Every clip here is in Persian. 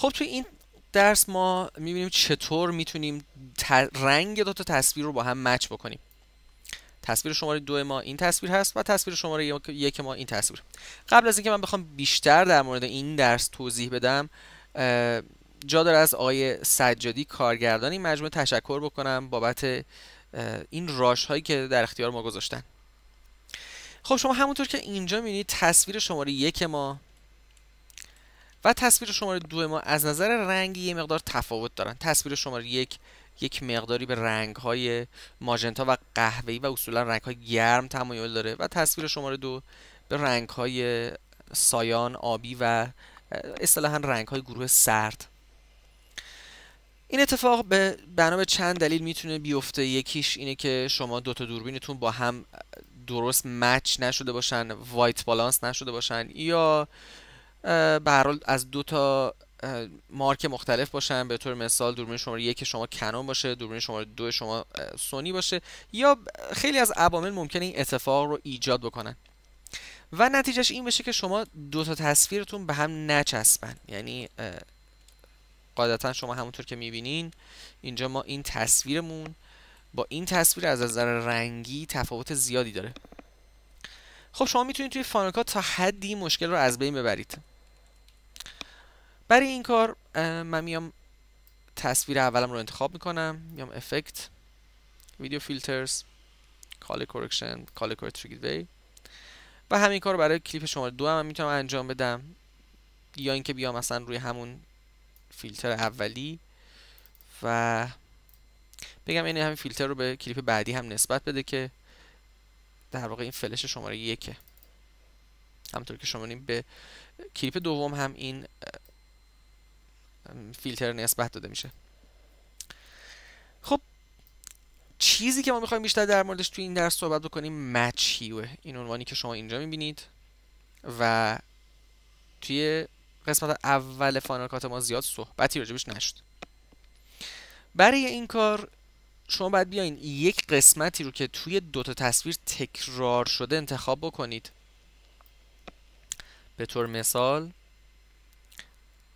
خب توی این درس ما میبینیم چطور میتونیم رنگ دو تا تصویر رو با هم مچ بکنیم تصویر شماره دو ما این تصویر هست و تصویر شماره یک ما این تصویر قبل از اینکه من بخوام بیشتر در مورد این درس توضیح بدم جا داره از آقای سجادی کارگردان این مجموعه تشکر بکنم بابت این راش هایی که در اختیار ما گذاشتن خب شما همونطور که اینجا میبینید تصویر شماره یک ما و تصویر شماره دو ما از نظر رنگی یه مقدار تفاوت دارن تصویر شماره یک یک مقداری به رنگ های ماجنتا و قهوه‌ای و اصولا رنگ های گرم تمایل داره و تصویر شماره دو به رنگ های سایان آبی و اصطلاحا رنگ های گروه سرد این اتفاق به بنا به چند دلیل میتونه بیفته یکیش اینه که شما دو تا دوربینتون با هم درست مچ نشده باشن وایت بالانس نشده باشن یا به هر حال از دو تا مارک مختلف باشن به طور مثال دوربین شماره یک شما کنون باشه دوربین شماره دو شما سونی باشه یا خیلی از عوامل ممکن این اتفاق رو ایجاد بکنن و نتیجهش این بشه که شما دو تا تصویرتون به هم نچسبن یعنی قاعدتا شما همونطور که میبینین اینجا ما این تصویرمون با این تصویر از نظر رنگی تفاوت زیادی داره خب شما میتونید توی فانکات تا حدی مشکل رو از بین ببرید برای این کار من میام تصویر اولم رو انتخاب میکنم میام افکت ویدیو فیلترز کال کورکشن کال کورکشن وی و همین کار رو برای کلیپ شماره دو هم, میتونم انجام بدم یا اینکه بیام مثلا روی همون فیلتر اولی و بگم این همین فیلتر رو به کلیپ بعدی هم نسبت بده که در واقع این فلش شماره یکه همطور که شما به کلیپ دوم هم این فیلتر نسبت داده میشه خب چیزی که ما میخوایم بیشتر در موردش توی این درس صحبت بکنیم مچ این عنوانی که شما اینجا میبینید و توی قسمت اول فانرکات ما زیاد صحبتی راجبش نشد برای این کار شما باید بیاین یک قسمتی رو که توی دوتا تصویر تکرار شده انتخاب بکنید به طور مثال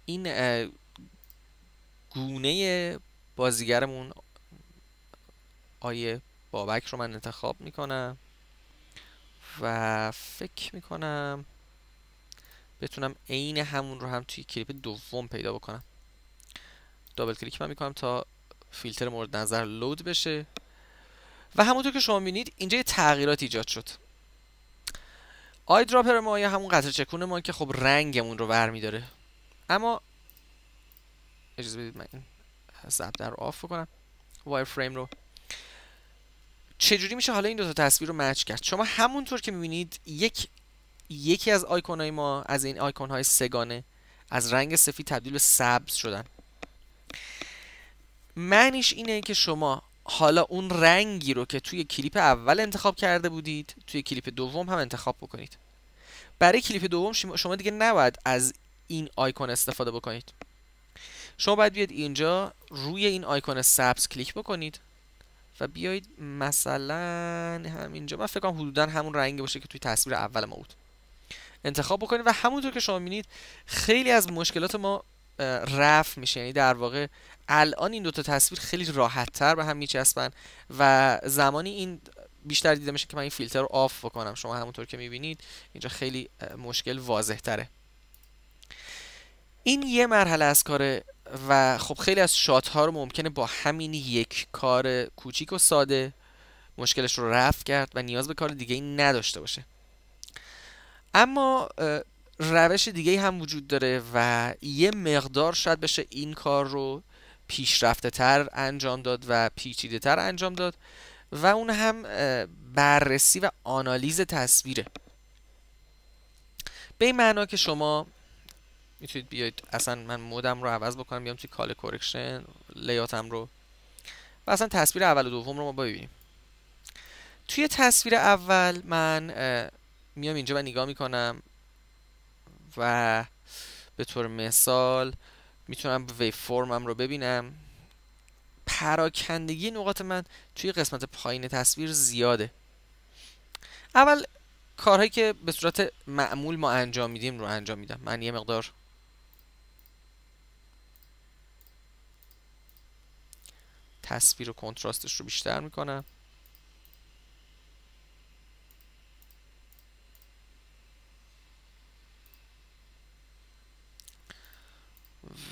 این گونه بازیگرمون آیه بابک رو من انتخاب میکنم و فکر میکنم بتونم عین همون رو هم توی کلیپ دوم پیدا بکنم دابل کلیک من میکنم تا فیلتر مورد نظر لود بشه و همونطور که شما میبینید اینجا یه تغییرات ایجاد شد آی دراپر ما یا همون قطر چکون ما که خب رنگمون رو برمیداره اما اجازه بدید من این ضبط رو آف بکنم وایر فریم رو چجوری میشه حالا این دو تا تصویر رو مچ کرد شما همونطور که میبینید یک یکی از های ما از این آیکون های سگانه از رنگ سفید تبدیل به سبز شدن معنیش اینه که شما حالا اون رنگی رو که توی کلیپ اول انتخاب کرده بودید توی کلیپ دوم هم انتخاب بکنید برای کلیپ دوم شما دیگه نباید از این آیکون استفاده بکنید شما باید بیاید اینجا روی این آیکون سبز کلیک بکنید و بیایید مثلا همینجا من فکر کنم حدودا همون رنگی باشه که توی تصویر اول ما بود انتخاب بکنید و همونطور که شما میبینید خیلی از مشکلات ما رفع میشه یعنی در واقع الان این دوتا تصویر خیلی راحت‌تر به هم میچسبن و زمانی این بیشتر دیده میشه که من این فیلتر رو آف بکنم شما همونطور که میبینید اینجا خیلی مشکل واضح‌تره. این یه مرحله از کار و خب خیلی از شات ها رو ممکنه با همین یک کار کوچیک و ساده مشکلش رو رفع کرد و نیاز به کار دیگه ای نداشته باشه اما روش دیگه هم وجود داره و یه مقدار شاید بشه این کار رو پیشرفته تر انجام داد و پیچیده تر انجام داد و اون هم بررسی و آنالیز تصویره به این معنا که شما میتونید بیاید اصلا من مودم رو عوض بکنم بیام توی کال کورکشن لیاتم رو و اصلا تصویر اول و دوم رو ما ببینیم توی تصویر اول من میام اینجا و نگاه میکنم و به طور مثال میتونم وی فرمم رو ببینم پراکندگی نقاط من توی قسمت پایین تصویر زیاده اول کارهایی که به صورت معمول ما انجام میدیم رو انجام میدم من یه مقدار تصویر و کنتراستش رو بیشتر میکنم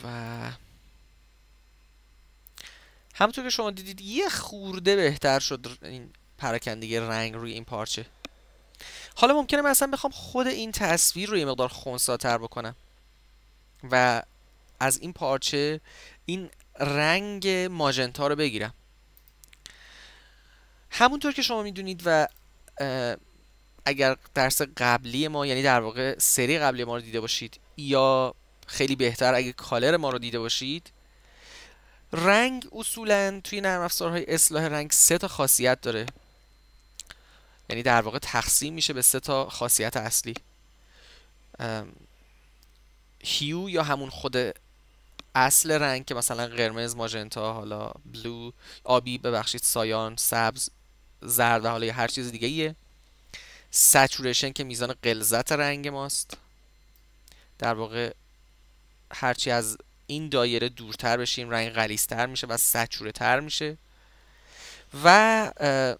و همطور که شما دیدید یه خورده بهتر شد این پراکندگی رنگ روی این پارچه حالا ممکنه من اصلا بخوام خود این تصویر رو یه مقدار خونساتر بکنم و از این پارچه این رنگ ماجنتا رو بگیرم همونطور که شما میدونید و اگر درس قبلی ما یعنی در واقع سری قبلی ما رو دیده باشید یا خیلی بهتر اگه کالر ما رو دیده باشید رنگ اصولا توی نرم افزارهای اصلاح رنگ سه تا خاصیت داره یعنی در واقع تقسیم میشه به سه تا خاصیت اصلی هیو یا همون خود اصل رنگ که مثلا قرمز ماژنتا حالا بلو آبی ببخشید سایان سبز زرد و حالا یه هر چیز دیگه ایه سچوریشن که میزان قلزت رنگ ماست در واقع هرچی از این دایره دورتر بشیم رنگ غلیستر میشه و سچوره تر میشه و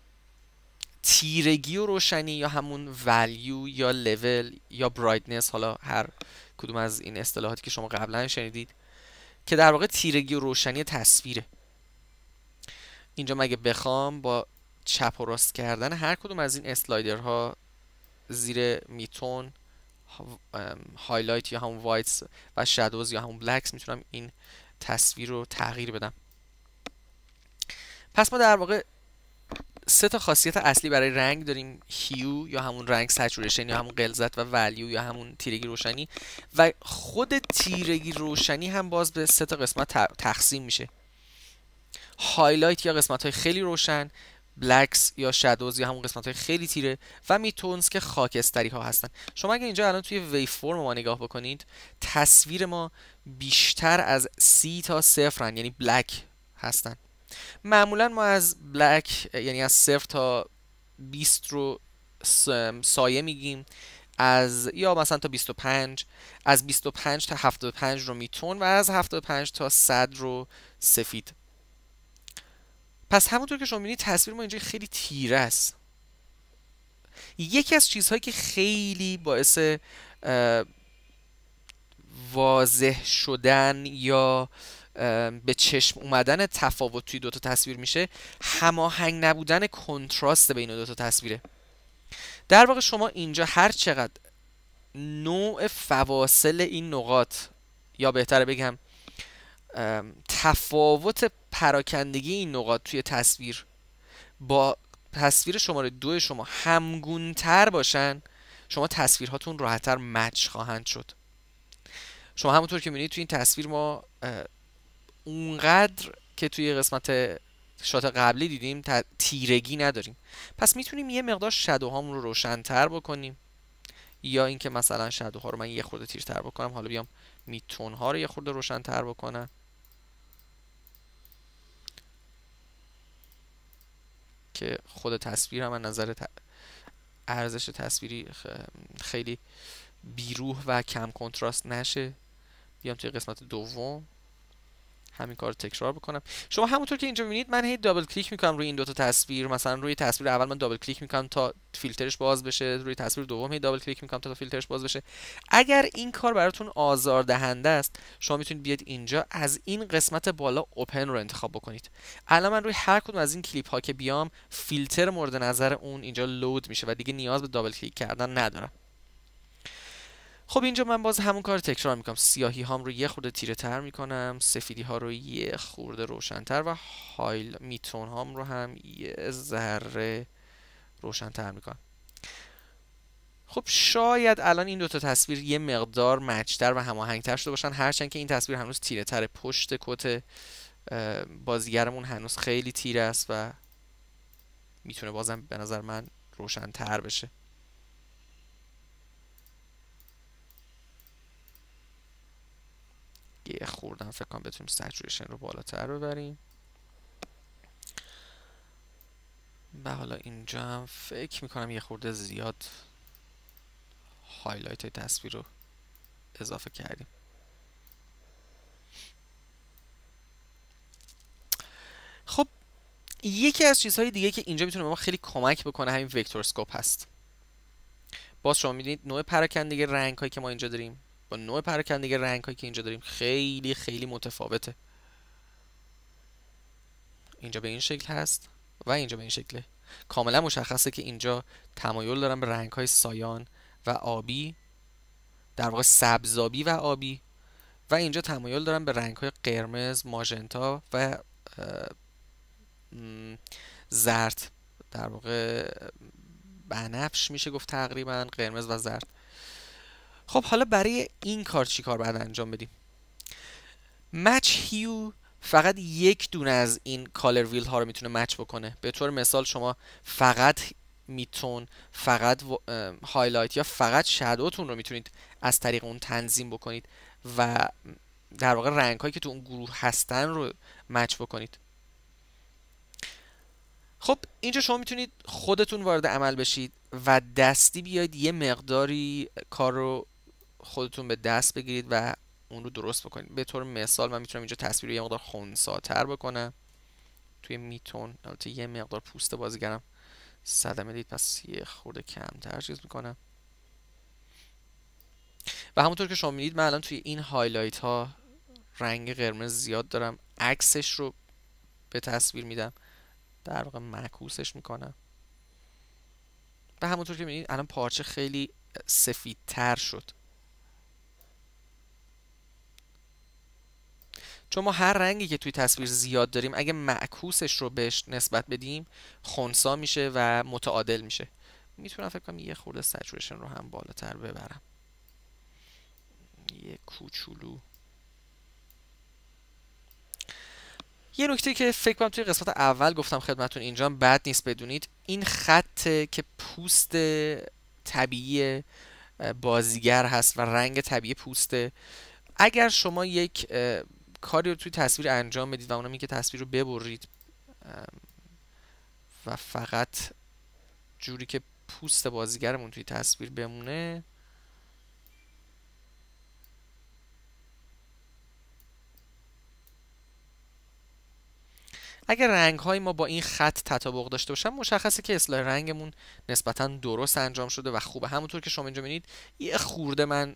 تیرگی و روشنی یا همون ولیو یا لول یا برایتنس حالا هر کدوم از این اصطلاحاتی که شما قبلا شنیدید که در واقع تیرگی و روشنی تصویره اینجا مگه بخوام با چپ و راست کردن هر کدوم از این اسلایدرها زیر میتون هایلایت یا همون وایتس و شادوز یا همون بلکس میتونم این تصویر رو تغییر بدم پس ما در واقع سه تا خاصیت اصلی برای رنگ داریم هیو یا همون رنگ سچوریشن یا همون قلزت و ولیو یا همون تیرگی روشنی و خود تیرگی روشنی هم باز به سه تا قسمت تقسیم میشه هایلایت یا قسمت های خیلی روشن بلکس یا شادوز یا همون قسمت های خیلی تیره و میتونز که خاکستری ها هستن شما اگه اینجا الان توی وی فرم ما نگاه بکنید تصویر ما بیشتر از سی تا صفرن یعنی بلک هستن معمولا ما از بلک یعنی از صفر تا 20 رو سایه میگیم از یا مثلا تا 25 از 25 تا 75 رو میتون و از 75 تا 100 رو سفید پس همونطور که شما میبینید تصویر ما اینجا خیلی تیره است یکی از چیزهایی که خیلی باعث واضح شدن یا به چشم اومدن تفاوت توی دوتا تصویر میشه هماهنگ نبودن کنتراست بین دوتا تصویره در واقع شما اینجا هر چقدر نوع فواصل این نقاط یا بهتره بگم تفاوت پراکندگی این نقاط توی تصویر با تصویر شماره دو شما همگونتر باشن شما تصویرهاتون راحتتر مچ خواهند شد شما همونطور که میبینید توی این تصویر ما اونقدر که توی قسمت شات قبلی دیدیم تیرگی نداریم پس میتونیم یه مقدار شدوهامون رو روشنتر بکنیم یا اینکه مثلا شدوها رو من یه خورده تیرتر بکنم حالا بیام میتون ها رو یه خورده روشنتر بکنم که خود تصویر هم نظر ارزش تصویری خیلی بیروح و کم کنتراست نشه بیام توی قسمت دوم همین کار رو تکرار بکنم شما همونطور که اینجا میبینید من هی دابل کلیک میکنم روی این دوتا تصویر مثلا روی تصویر اول من دابل کلیک میکنم تا فیلترش باز بشه روی تصویر دوم هی دابل کلیک میکنم تا فیلترش باز بشه اگر این کار براتون آزار دهنده است شما میتونید بیاید اینجا از این قسمت بالا اوپن رو انتخاب بکنید الان من روی هر کدوم از این کلیپ ها که بیام فیلتر مورد نظر اون اینجا لود میشه و دیگه نیاز به دابل کلیک کردن ندارم خب اینجا من باز همون کار تکرار میکنم سیاهی هام رو یه خورده تیره تر میکنم سفیدی ها رو یه خورده روشنتر و هایل میتون هام رو هم یه ذره روشنتر میکنم خب شاید الان این دوتا تصویر یه مقدار مچتر و هماهنگ تر شده باشن هرچند که این تصویر هنوز تیره تر پشت کت بازیگرمون هنوز خیلی تیره است و میتونه بازم به نظر من روشنتر بشه یه خوردن فکر کنم بتونیم سچوریشن رو بالاتر ببریم و حالا اینجا هم فکر میکنم یه خورده زیاد هایلایت های تصویر رو اضافه کردیم خب یکی از چیزهای دیگه که اینجا میتونه به ما خیلی کمک بکنه همین وکتورسکوپ هست باز شما میدونید نوع پراکندگی رنگ هایی که ما اینجا داریم با نوع پراکندگی رنگ هایی که اینجا داریم خیلی خیلی متفاوته اینجا به این شکل هست و اینجا به این شکله کاملا مشخصه که اینجا تمایل دارم به رنگ های سایان و آبی در واقع سبزابی و آبی و اینجا تمایل دارم به رنگ های قرمز، ماژنتا و زرد در واقع بنفش میشه گفت تقریبا قرمز و زرد خب حالا برای این کار چی کار باید انجام بدیم مچ هیو فقط یک دونه از این کالر ویل ها رو میتونه مچ بکنه به طور مثال شما فقط میتون فقط هایلایت یا فقط شدوتون رو میتونید از طریق اون تنظیم بکنید و در واقع رنگ هایی که تو اون گروه هستن رو مچ بکنید خب اینجا شما میتونید خودتون وارد عمل بشید و دستی بیاید یه مقداری کار رو خودتون به دست بگیرید و اون رو درست بکنید به طور مثال من میتونم اینجا تصویر رو یه مقدار خونساتر بکنم توی میتون البته یه مقدار پوست بازیگرم صدمه دید پس یه خورده کمتر چیز میکنم و همونطور که شما میدید من الان توی این هایلایت ها رنگ قرمز زیاد دارم عکسش رو به تصویر میدم در واقع معکوسش میکنم و همونطور که میدید الان پارچه خیلی سفیدتر شد چون ما هر رنگی که توی تصویر زیاد داریم اگه معکوسش رو بهش نسبت بدیم خونسا میشه و متعادل میشه میتونم فکر کنم یه خورده سچوریشن رو هم بالاتر ببرم یه کوچولو یه نکته که فکر کنم توی قسمت اول گفتم خدمتون اینجا بد نیست بدونید این خط که پوست طبیعی بازیگر هست و رنگ طبیعی پوسته اگر شما یک کاری رو توی تصویر انجام بدید و اونم که تصویر رو ببرید و فقط جوری که پوست بازیگرمون توی تصویر بمونه اگر رنگ های ما با این خط تطابق داشته باشن مشخصه که اصلاح رنگمون نسبتا درست انجام شده و خوبه همونطور که شما اینجا میبینید یه خورده من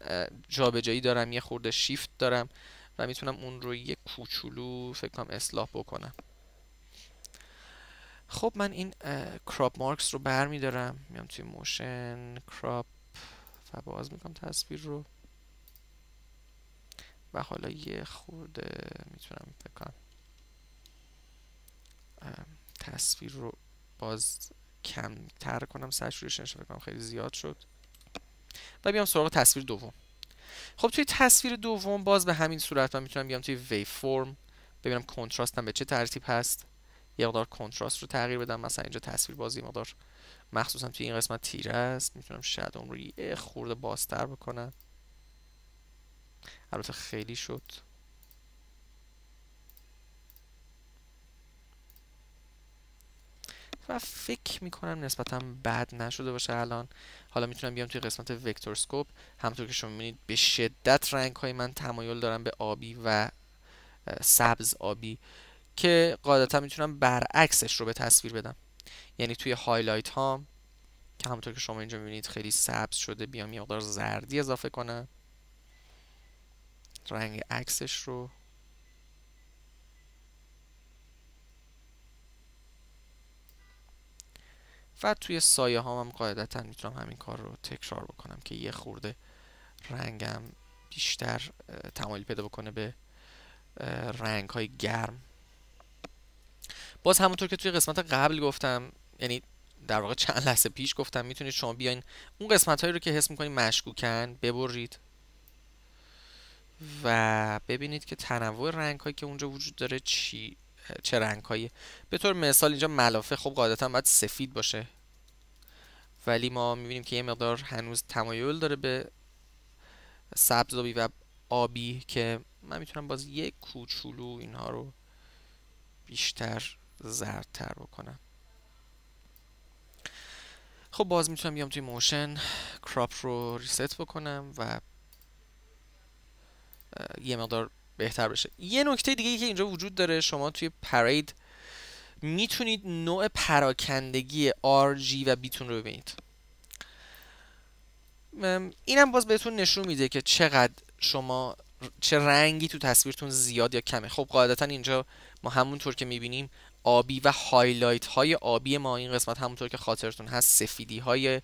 جابجایی دارم یه خورده شیفت دارم و میتونم اون رو یه کوچولو فکر کنم اصلاح بکنم خب من این کراپ مارکس رو برمیدارم میام توی موشن کراپ و باز میکنم تصویر رو و حالا یه خورده میتونم فکر کنم تصویر رو باز کمتر کنم سچوریشنش فکر کنم خیلی زیاد شد و بیام سراغ تصویر دوم خب توی تصویر دوم باز به همین صورت من میتونم بیام توی وی فرم ببینم کنتراستم به چه ترتیب هست یه مقدار کنتراست رو تغییر بدم مثلا اینجا تصویر بازی مقدار مخصوصا توی این قسمت تیره است میتونم شدوم رو یه خورده بازتر بکنم البته خیلی شد و فکر میکنم نسبتا بد نشده باشه الان حالا میتونم بیام توی قسمت وکتورسکوپ همطور که شما میبینید به شدت رنگ های من تمایل دارم به آبی و سبز آبی که قاعدتا میتونم برعکسش رو به تصویر بدم یعنی توی هایلایت ها که همونطور که شما اینجا میبینید خیلی سبز شده بیام یه مقدار زردی اضافه کنم رنگ عکسش رو و توی سایه ها هم قاعدتا میتونم همین کار رو تکرار بکنم که یه خورده رنگم بیشتر تمایل پیدا بکنه به رنگ های گرم باز همونطور که توی قسمت قبل گفتم یعنی در واقع چند لحظه پیش گفتم میتونید شما بیاین اون قسمت هایی رو که حس میکنید مشکوکن ببرید و ببینید که تنوع رنگ هایی که اونجا وجود داره چی چه هاییه به طور مثال اینجا ملافه خب قاعدتا باید سفید باشه ولی ما میبینیم که یه مقدار هنوز تمایل داره به سبز و آبی که من میتونم باز یک کوچولو اینها رو بیشتر زردتر بکنم خب باز میتونم بیام توی موشن کراپ رو ریست بکنم و یه مقدار بهتر بشه یه نکته دیگه که اینجا وجود داره شما توی پرید میتونید نوع پراکندگی جی و بیتون رو ببینید اینم باز بهتون نشون میده که چقدر شما چه رنگی تو تصویرتون زیاد یا کمه خب قاعدتا اینجا ما همونطور که میبینیم آبی و هایلایت های آبی ما این قسمت همونطور که خاطرتون هست سفیدی های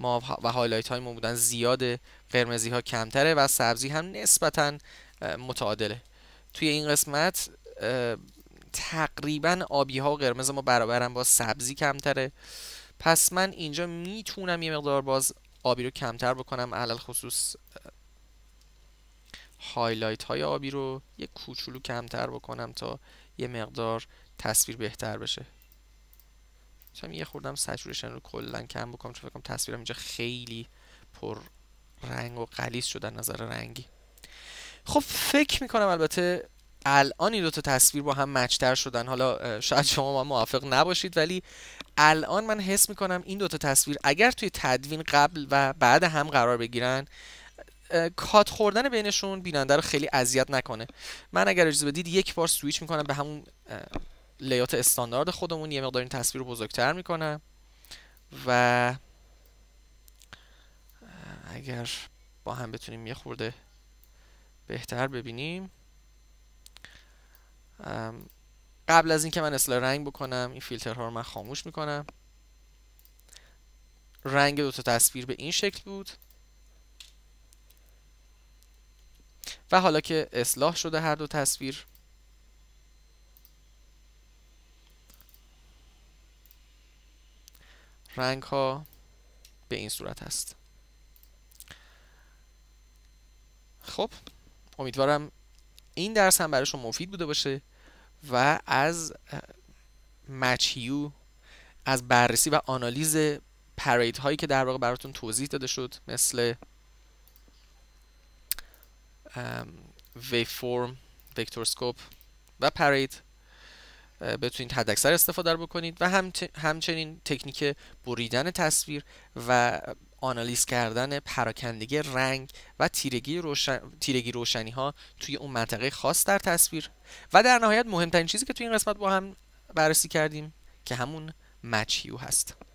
ما و هایلایت های ما بودن زیاد قرمزی ها کمتره و سبزی هم نسبتا متعادله توی این قسمت تقریبا آبی ها و قرمز ما برابرم با سبزی کمتره پس من اینجا میتونم یه مقدار باز آبی رو کمتر بکنم علل خصوص هایلایت های آبی رو یه کوچولو کمتر بکنم تا یه مقدار تصویر بهتر بشه چون یه خوردم سچورشن رو کلا کم بکنم چون فکر کنم تصویرم اینجا خیلی پر رنگ و غلیظ شده نظر رنگی خب فکر میکنم البته الان این دو تا تصویر با هم مچتر شدن حالا شاید شما ما موافق نباشید ولی الان من حس میکنم این دوتا تصویر اگر توی تدوین قبل و بعد هم قرار بگیرن کات خوردن بینشون بیننده رو خیلی اذیت نکنه من اگر اجازه بدید یک بار سویچ میکنم به همون لیات استاندارد خودمون یه مقدار این تصویر رو بزرگتر میکنم و اگر با هم بتونیم یه خورده بهتر ببینیم قبل از اینکه من اصلاح رنگ بکنم این ها رو من خاموش میکنم رنگ دوتا تصویر به این شکل بود و حالا که اصلاح شده هر دو تصویر رنگ ها به این صورت هست خب امیدوارم این درس هم برای شما مفید بوده باشه و از مچیو از بررسی و آنالیز پرید هایی که در واقع براتون توضیح داده شد مثل ویف فورم وکتورسکوپ و پرید بتونید اکثر استفاده بکنید و همچنین تکنیک بریدن تصویر و آنالیز کردن پراکندگی رنگ و تیرگی, روشن... روشنی ها توی اون منطقه خاص در تصویر و در نهایت مهمترین چیزی که توی این قسمت با هم بررسی کردیم که همون مچیو هست